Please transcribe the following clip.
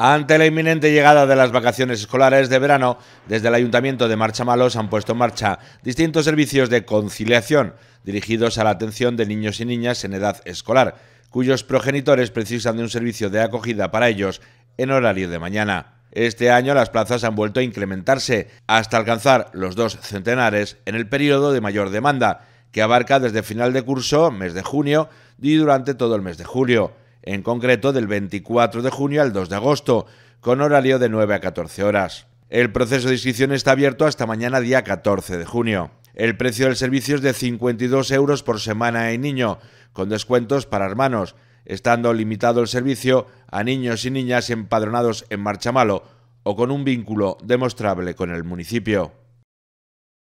Ante la inminente llegada de las vacaciones escolares de verano, desde el Ayuntamiento de Malos han puesto en marcha distintos servicios de conciliación dirigidos a la atención de niños y niñas en edad escolar, cuyos progenitores precisan de un servicio de acogida para ellos en horario de mañana. Este año las plazas han vuelto a incrementarse hasta alcanzar los dos centenares en el periodo de mayor demanda, que abarca desde final de curso, mes de junio, y durante todo el mes de julio en concreto del 24 de junio al 2 de agosto, con horario de 9 a 14 horas. El proceso de inscripción está abierto hasta mañana día 14 de junio. El precio del servicio es de 52 euros por semana en niño, con descuentos para hermanos, estando limitado el servicio a niños y niñas empadronados en malo o con un vínculo demostrable con el municipio.